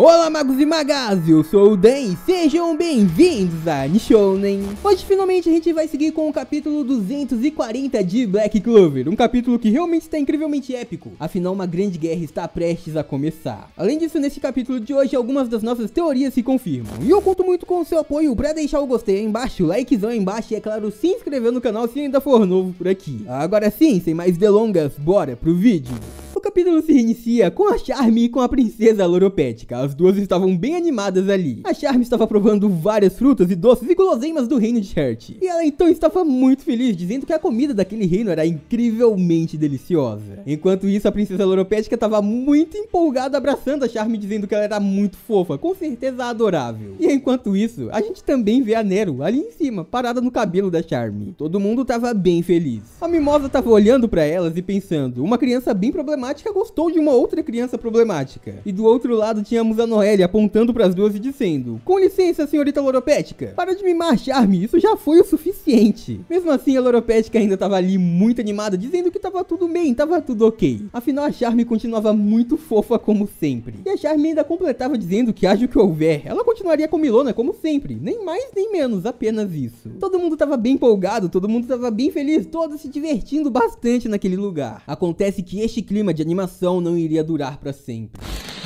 Olá magos e magas, eu sou o Dan sejam bem-vindos a Nishonen. Hoje finalmente a gente vai seguir com o capítulo 240 de Black Clover, um capítulo que realmente está incrivelmente épico, afinal uma grande guerra está prestes a começar. Além disso, nesse capítulo de hoje algumas das nossas teorias se confirmam, e eu conto muito com o seu apoio para deixar o gostei aí embaixo, o likezão aí embaixo e é claro se inscrever no canal se ainda for novo por aqui. Agora sim, sem mais delongas, bora pro vídeo. O capítulo se reinicia com a Charme e com a princesa Loropédica. As duas estavam bem animadas ali. A Charme estava provando várias frutas e doces e guloseimas do reino de Hert. E ela então estava muito feliz, dizendo que a comida daquele reino era incrivelmente deliciosa. Enquanto isso, a princesa Loropédica estava muito empolgada abraçando a Charme, dizendo que ela era muito fofa, com certeza adorável. E enquanto isso, a gente também vê a Nero ali em cima, parada no cabelo da Charme. Todo mundo estava bem feliz. A Mimosa estava olhando para elas e pensando, uma criança bem problemática problemática gostou de uma outra criança problemática. E do outro lado tínhamos a Noelle apontando para as duas e dizendo: Com licença, senhorita Loropética, para de me marchar-me, isso já foi o suficiente. Mesmo assim, a Loropética ainda estava ali muito animada, dizendo que estava tudo bem, estava tudo ok. Afinal, a Charme continuava muito fofa como sempre. E a Charme ainda completava dizendo que haja o que houver, ela continuaria com Milona como sempre, nem mais nem menos, apenas isso. Todo mundo estava bem empolgado, todo mundo estava bem feliz, todos se divertindo bastante naquele lugar. Acontece que este clima de animação não iria durar para sempre.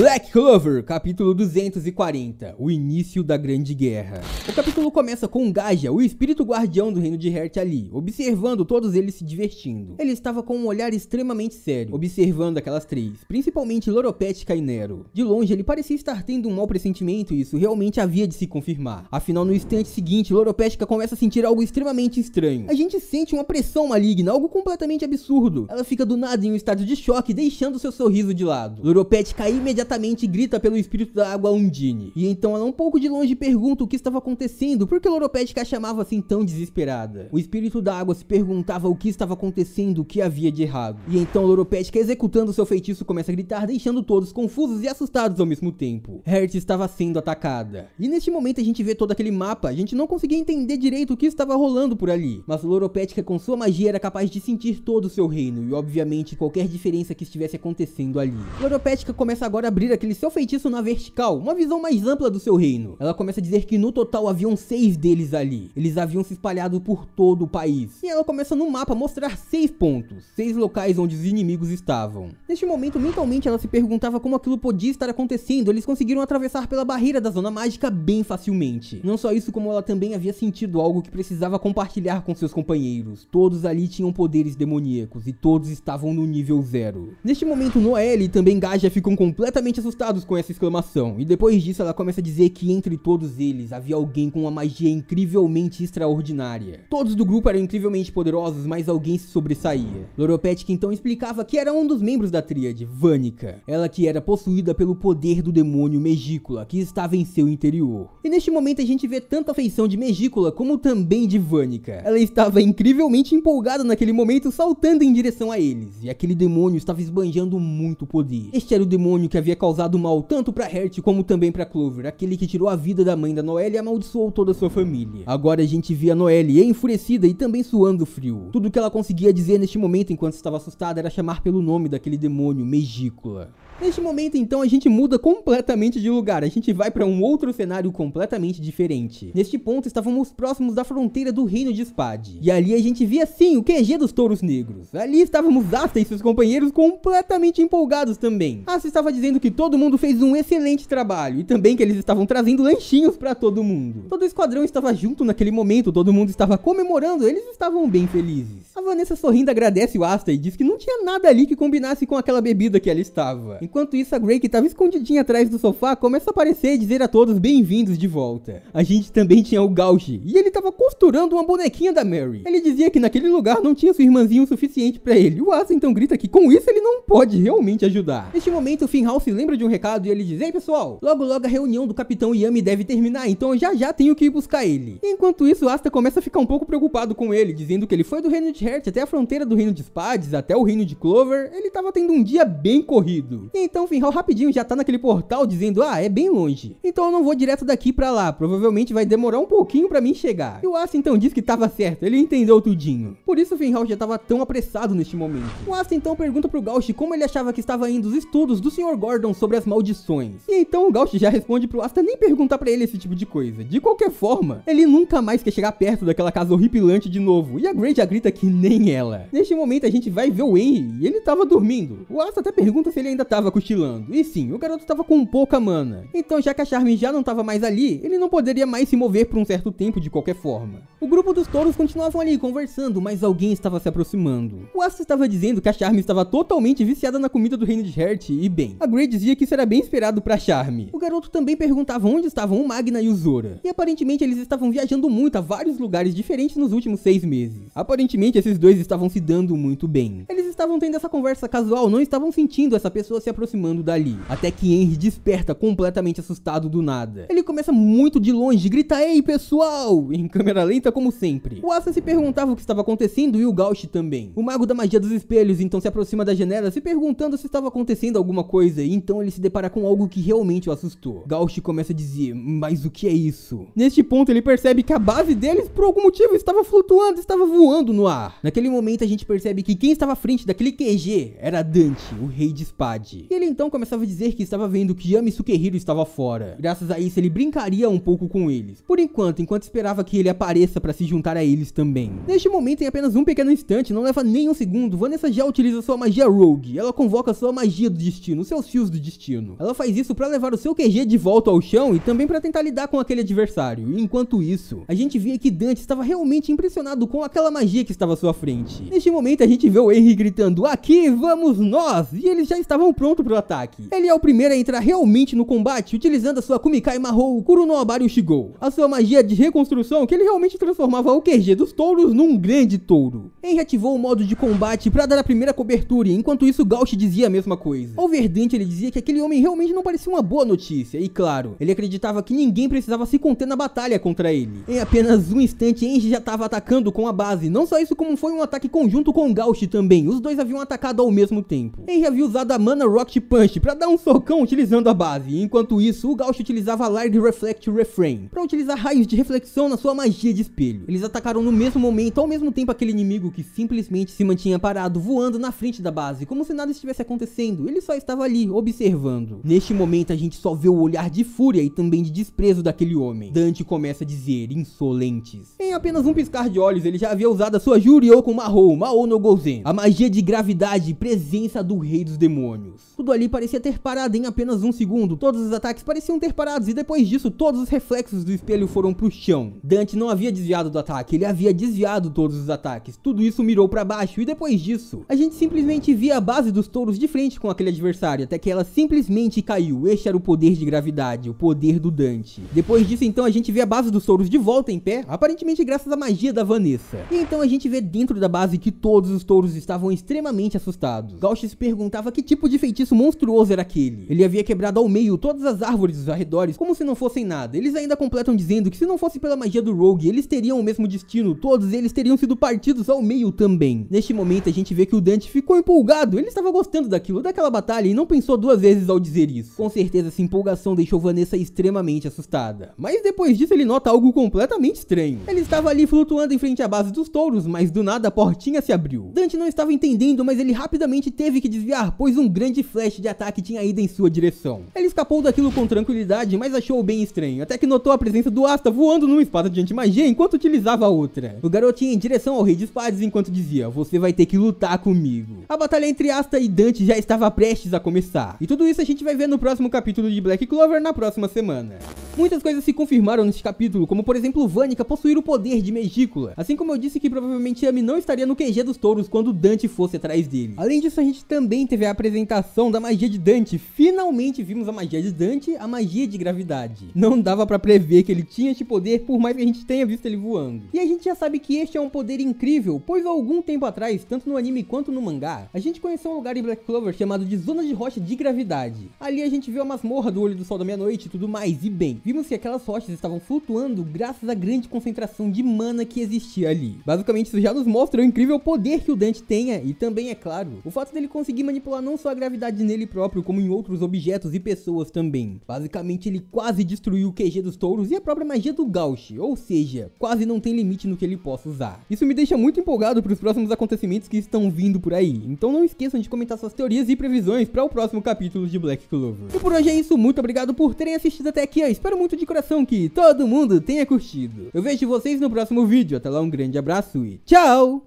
Black Clover, capítulo 240, o início da Grande Guerra. O capítulo começa com Gaja, o espírito guardião do reino de Hert ali, observando todos eles se divertindo. Ele estava com um olhar extremamente sério, observando aquelas três, principalmente Loropética e Nero. De longe, ele parecia estar tendo um mau pressentimento e isso realmente havia de se confirmar. Afinal, no instante seguinte, Loropética começa a sentir algo extremamente estranho. A gente sente uma pressão maligna, algo completamente absurdo. Ela fica do nada em um estado de choque, deixando seu sorriso de lado. Loropética imediatamente imediatamente grita pelo espírito da água Undine. E então ela um pouco de longe pergunta o que estava acontecendo, por que Loropédica a chamava assim tão desesperada. O espírito da água se perguntava o que estava acontecendo, o que havia de errado. E então Loropédica, executando seu feitiço, começa a gritar, deixando todos confusos e assustados ao mesmo tempo. Hertz estava sendo atacada. E neste momento a gente vê todo aquele mapa, a gente não conseguia entender direito o que estava rolando por ali. Mas Loropédica com sua magia era capaz de sentir todo o seu reino, e obviamente qualquer diferença que estivesse acontecendo ali. Loropédica começa agora a abrir aquele seu feitiço na vertical, uma visão mais ampla do seu reino. Ela começa a dizer que no total haviam seis deles ali. Eles haviam se espalhado por todo o país. E ela começa no mapa a mostrar seis pontos, seis locais onde os inimigos estavam. Neste momento, mentalmente, ela se perguntava como aquilo podia estar acontecendo. Eles conseguiram atravessar pela barreira da zona mágica bem facilmente. Não só isso, como ela também havia sentido algo que precisava compartilhar com seus companheiros. Todos ali tinham poderes demoníacos e todos estavam no nível zero. Neste momento, Noelle e também Gaja ficam completamente completamente assustados com essa exclamação, e depois disso ela começa a dizer que entre todos eles havia alguém com uma magia incrivelmente extraordinária. Todos do grupo eram incrivelmente poderosos, mas alguém se sobressaía. Loropetic então explicava que era um dos membros da tríade, Vânica, ela que era possuída pelo poder do demônio Megícola, que estava em seu interior. E neste momento a gente vê tanto a feição de Megícola como também de Vânica. Ela estava incrivelmente empolgada naquele momento, saltando em direção a eles, e aquele demônio estava esbanjando muito poder. Este era o demônio que havia havia causado mal tanto para Hert como também para Clover, aquele que tirou a vida da mãe da Noelle e amaldiçoou toda a sua família. Agora a gente via Noelle enfurecida e também suando frio. Tudo que ela conseguia dizer neste momento enquanto estava assustada era chamar pelo nome daquele demônio, Megícola. Neste momento, então, a gente muda completamente de lugar, a gente vai para um outro cenário completamente diferente. Neste ponto, estávamos próximos da fronteira do reino de Spade, e ali a gente via sim o QG dos touros negros. Ali estávamos Asta e seus companheiros completamente empolgados também. Asta estava dizendo que todo mundo fez um excelente trabalho, e também que eles estavam trazendo lanchinhos para todo mundo. Todo o esquadrão estava junto naquele momento, todo mundo estava comemorando, eles estavam bem felizes. A Vanessa sorrindo agradece o Asta e diz que não tinha nada ali que combinasse com aquela bebida que ela estava. Enquanto isso, a Gray, que estava escondidinha atrás do sofá, começa a aparecer e dizer a todos bem-vindos de volta. A gente também tinha o Gauchi, e ele estava costurando uma bonequinha da Mary. Ele dizia que naquele lugar não tinha sua irmãzinha o suficiente para ele. O Asa então grita que com isso ele não pode realmente ajudar. Neste momento, o Finhal se lembra de um recado e ele diz, Ei pessoal, logo logo a reunião do Capitão Yami deve terminar, então já já tenho que ir buscar ele. Enquanto isso, Asta começa a ficar um pouco preocupado com ele, dizendo que ele foi do Reino de Hert até a fronteira do Reino de Spades, até o Reino de Clover, ele estava tendo um dia bem corrido. Então Finhal rapidinho já tá naquele portal dizendo, ah, é bem longe. Então eu não vou direto daqui pra lá, provavelmente vai demorar um pouquinho pra mim chegar. E o Asta então diz que tava certo, ele entendeu tudinho. Por isso Finhal já tava tão apressado neste momento. O Asta então pergunta pro Gauch como ele achava que estava indo os estudos do Sr. Gordon sobre as maldições. E então o Gauch já responde pro Asta nem perguntar pra ele esse tipo de coisa. De qualquer forma, ele nunca mais quer chegar perto daquela casa horripilante de novo. E a Grey já grita que nem ela. Neste momento a gente vai ver o Henry e ele tava dormindo. O Asta até pergunta se ele ainda tava estava cochilando, e sim, o garoto estava com pouca mana. Então, já que a Charme já não estava mais ali, ele não poderia mais se mover por um certo tempo de qualquer forma. O grupo dos touros continuavam ali conversando, mas alguém estava se aproximando. O Asta estava dizendo que a Charme estava totalmente viciada na comida do reino de Hert, e bem, a Grey dizia que isso era bem esperado pra Charme. O garoto também perguntava onde estavam o Magna e o Zora, e aparentemente eles estavam viajando muito a vários lugares diferentes nos últimos seis meses. Aparentemente esses dois estavam se dando muito bem. Eles estavam tendo essa conversa casual, não estavam sentindo essa pessoa se aproximando aproximando dali, até que Henry desperta completamente assustado do nada. Ele começa muito de longe, grita Ei pessoal! em câmera lenta como sempre. O Asa se perguntava o que estava acontecendo e o Gauch também. O mago da magia dos espelhos então se aproxima da janela se perguntando se estava acontecendo alguma coisa e então ele se depara com algo que realmente o assustou. Gauch começa a dizer, mas o que é isso? Neste ponto ele percebe que a base deles por algum motivo estava flutuando, estava voando no ar. Naquele momento a gente percebe que quem estava à frente daquele QG era Dante, o rei de Spade. E Ele então começava a dizer que estava vendo que Yamisuke Hiro estava fora. Graças a isso, ele brincaria um pouco com eles. Por enquanto, enquanto esperava que ele apareça para se juntar a eles também. Neste momento, em apenas um pequeno instante, não leva nem um segundo, Vanessa já utiliza sua magia Rogue. Ela convoca sua magia do destino, seus fios do destino. Ela faz isso para levar o seu QG de volta ao chão e também para tentar lidar com aquele adversário. enquanto isso, a gente via que Dante estava realmente impressionado com aquela magia que estava à sua frente. Neste momento, a gente vê o Henry gritando: Aqui vamos nós! E eles já estavam prontos pronto para o ataque. Ele é o primeiro a entrar realmente no combate, utilizando a sua Kumikai Mahou Kurunobari Shigou, a sua magia de reconstrução que ele realmente transformava o QG dos touros num grande touro. En reativou o modo de combate para dar a primeira cobertura, enquanto isso Gauch dizia a mesma coisa. Ao Verdente ele dizia que aquele homem realmente não parecia uma boa notícia, e claro, ele acreditava que ninguém precisava se conter na batalha contra ele. Em apenas um instante, Enji já estava atacando com a base, não só isso como foi um ataque conjunto com Gauch também, os dois haviam atacado ao mesmo tempo. Enji havia usado a Mana Rocket Punch para dar um socão utilizando a base. Enquanto isso, o Gaucho utilizava Large Reflect Refrain para utilizar raios de reflexão na sua magia de espelho. Eles atacaram no mesmo momento, ao mesmo tempo aquele inimigo que simplesmente se mantinha parado voando na frente da base, como se nada estivesse acontecendo. Ele só estava ali, observando. Neste momento a gente só vê o olhar de fúria e também de desprezo daquele homem. Dante começa a dizer, insolentes. Em apenas um piscar de olhos, ele já havia usado a sua Juryo com Mahou, Mahou no Gozen. A magia de gravidade e presença do rei dos demônios. Tudo ali parecia ter parado em apenas um segundo. Todos os ataques pareciam ter parado e depois disso todos os reflexos do espelho foram pro chão. Dante não havia desviado do ataque, ele havia desviado todos os ataques. Tudo isso mirou para baixo e depois disso, a gente simplesmente via a base dos touros de frente com aquele adversário até que ela simplesmente caiu. Este era o poder de gravidade, o poder do Dante. Depois disso então a gente vê a base dos touros de volta em pé, aparentemente graças à magia da Vanessa. E então a gente vê dentro da base que todos os touros estavam extremamente assustados. Gauch se perguntava que tipo de feitiço feitiço monstruoso era aquele? Ele havia quebrado ao meio todas as árvores dos arredores como se não fossem nada. Eles ainda completam dizendo que se não fosse pela magia do Rogue, eles teriam o mesmo destino, todos eles teriam sido partidos ao meio também. Neste momento a gente vê que o Dante ficou empolgado, ele estava gostando daquilo, daquela batalha e não pensou duas vezes ao dizer isso. Com certeza essa empolgação deixou Vanessa extremamente assustada, mas depois disso ele nota algo completamente estranho. Ele estava ali flutuando em frente à base dos touros, mas do nada a portinha se abriu. Dante não estava entendendo, mas ele rapidamente teve que desviar, pois um grande flash flash de ataque tinha ido em sua direção. Ele escapou daquilo com tranquilidade, mas achou bem estranho, até que notou a presença do Asta voando numa espada de anti-magia enquanto utilizava a outra. O garoto ia em direção ao rei de espadas enquanto dizia, você vai ter que lutar comigo. A batalha entre Asta e Dante já estava prestes a começar, e tudo isso a gente vai ver no próximo capítulo de Black Clover na próxima semana. Muitas coisas se confirmaram neste capítulo, como por exemplo Vânica possuir o poder de Megícula, assim como eu disse que provavelmente Yami não estaria no QG dos touros quando Dante fosse atrás dele. Além disso, a gente também teve a apresentação então, da magia de Dante, finalmente vimos a magia de Dante, a magia de gravidade. Não dava para prever que ele tinha esse poder, por mais que a gente tenha visto ele voando. E a gente já sabe que este é um poder incrível, pois há algum tempo atrás, tanto no anime quanto no mangá, a gente conheceu um lugar em Black Clover chamado de Zona de Rocha de Gravidade. Ali a gente viu a masmorra do Olho do Sol da Meia-Noite e tudo mais, e bem, vimos que aquelas rochas estavam flutuando graças à grande concentração de mana que existia ali. Basicamente, isso já nos mostra o incrível poder que o Dante tenha, e também, é claro, o fato dele conseguir manipular não só a gravidade verdade nele próprio como em outros objetos e pessoas também. Basicamente ele quase destruiu o QG dos touros e a própria magia do Gauch, ou seja, quase não tem limite no que ele possa usar. Isso me deixa muito empolgado para os próximos acontecimentos que estão vindo por aí, então não esqueçam de comentar suas teorias e previsões para o próximo capítulo de Black Clover. E por hoje é isso, muito obrigado por terem assistido até aqui, eu espero muito de coração que todo mundo tenha curtido. Eu vejo vocês no próximo vídeo, até lá um grande abraço e tchau!